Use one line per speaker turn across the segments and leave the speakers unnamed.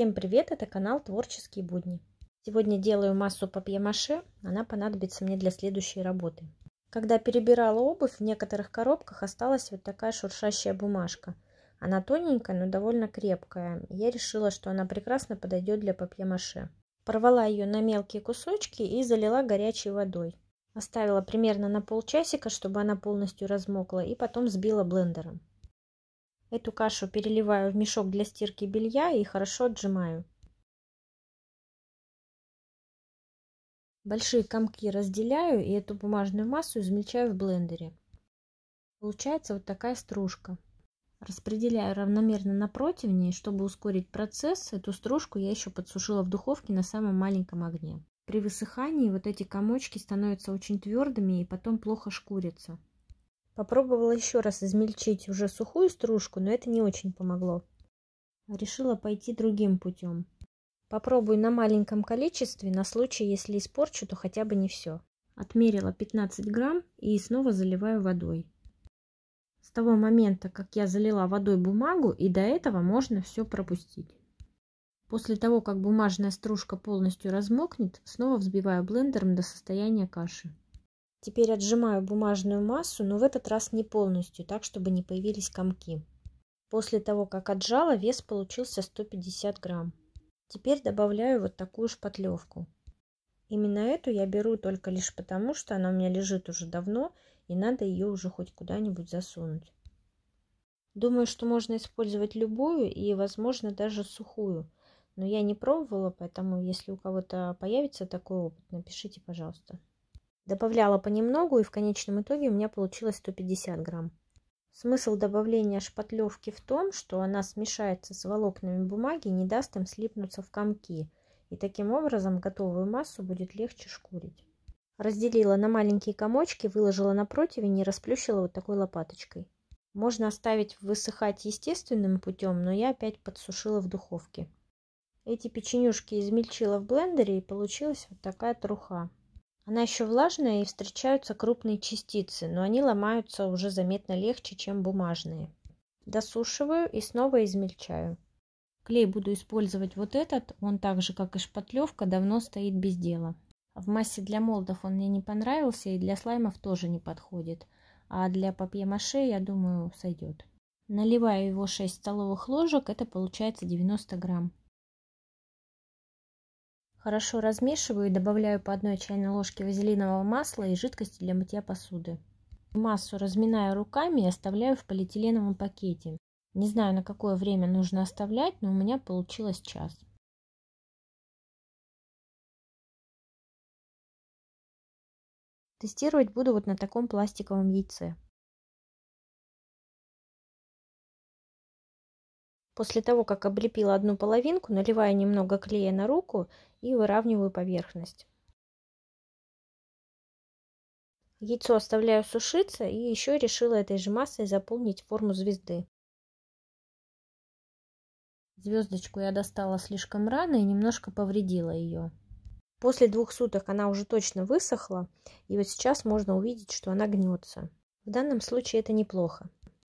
Всем привет, это канал Творческие будни. Сегодня делаю массу папье-маше, она понадобится мне для следующей работы. Когда перебирала обувь, в некоторых коробках осталась вот такая шуршащая бумажка. Она тоненькая, но довольно крепкая. Я решила, что она прекрасно подойдет для папье-маше. Порвала ее на мелкие кусочки и залила горячей водой. Оставила примерно на полчасика, чтобы она полностью размокла, и потом сбила блендером. Эту кашу переливаю в мешок для стирки белья и хорошо отжимаю. Большие комки разделяю и эту бумажную массу измельчаю в блендере. Получается вот такая стружка. Распределяю равномерно на противне, и чтобы ускорить процесс, эту стружку я еще подсушила в духовке на самом маленьком огне. При высыхании вот эти комочки становятся очень твердыми и потом плохо шкурятся. Попробовала еще раз измельчить уже сухую стружку, но это не очень помогло. Решила пойти другим путем. Попробую на маленьком количестве, на случай, если испорчу, то хотя бы не все. Отмерила 15 грамм и снова заливаю водой. С того момента, как я залила водой бумагу, и до этого можно все пропустить. После того, как бумажная стружка полностью размокнет, снова взбиваю блендером до состояния каши. Теперь отжимаю бумажную массу, но в этот раз не полностью, так чтобы не появились комки. После того, как отжала, вес получился 150 грамм. Теперь добавляю вот такую шпатлевку. Именно эту я беру только лишь потому, что она у меня лежит уже давно, и надо ее уже хоть куда-нибудь засунуть. Думаю, что можно использовать любую и, возможно, даже сухую. Но я не пробовала, поэтому если у кого-то появится такой опыт, напишите, пожалуйста. Добавляла понемногу, и в конечном итоге у меня получилось 150 грамм. Смысл добавления шпатлевки в том, что она смешается с волокнами бумаги и не даст им слипнуться в комки. И таким образом готовую массу будет легче шкурить. Разделила на маленькие комочки, выложила на противень и расплющила вот такой лопаточкой. Можно оставить высыхать естественным путем, но я опять подсушила в духовке. Эти печенюшки измельчила в блендере и получилась вот такая труха. Она еще влажная и встречаются крупные частицы, но они ломаются уже заметно легче, чем бумажные. Досушиваю и снова измельчаю. Клей буду использовать вот этот, он так же, как и шпатлевка, давно стоит без дела. В массе для молдов он мне не понравился и для слаймов тоже не подходит, а для папье-маше, я думаю, сойдет. Наливаю его 6 столовых ложек, это получается 90 грамм. Хорошо размешиваю и добавляю по одной чайной ложке вазелинового масла и жидкости для мытья посуды. Массу разминаю руками и оставляю в полиэтиленовом пакете. Не знаю, на какое время нужно оставлять, но у меня получилось час. Тестировать буду вот на таком пластиковом яйце. После того, как облепила одну половинку, наливаю немного клея на руку и выравниваю поверхность. Яйцо оставляю сушиться и еще решила этой же массой заполнить форму звезды. Звездочку я достала слишком рано и немножко повредила ее. После двух суток она уже точно высохла, и вот сейчас можно увидеть, что она гнется. В данном случае это неплохо.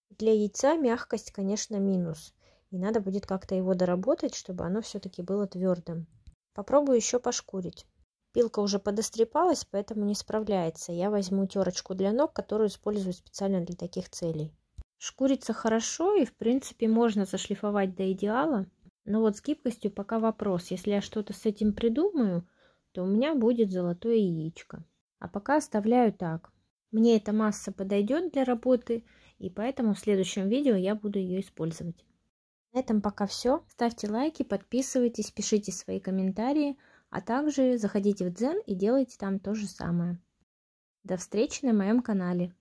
Для яйца мягкость, конечно, минус, и надо будет как-то его доработать, чтобы оно все-таки было твердым. Попробую еще пошкурить. Пилка уже подострепалась, поэтому не справляется. Я возьму терочку для ног, которую использую специально для таких целей. Шкурится хорошо и, в принципе, можно зашлифовать до идеала. Но вот с гибкостью пока вопрос. Если я что-то с этим придумаю, то у меня будет золотое яичко. А пока оставляю так. Мне эта масса подойдет для работы, и поэтому в следующем видео я буду ее использовать. На этом пока все. Ставьте лайки, подписывайтесь, пишите свои комментарии, а также заходите в Дзен и делайте там то же самое. До встречи на моем канале.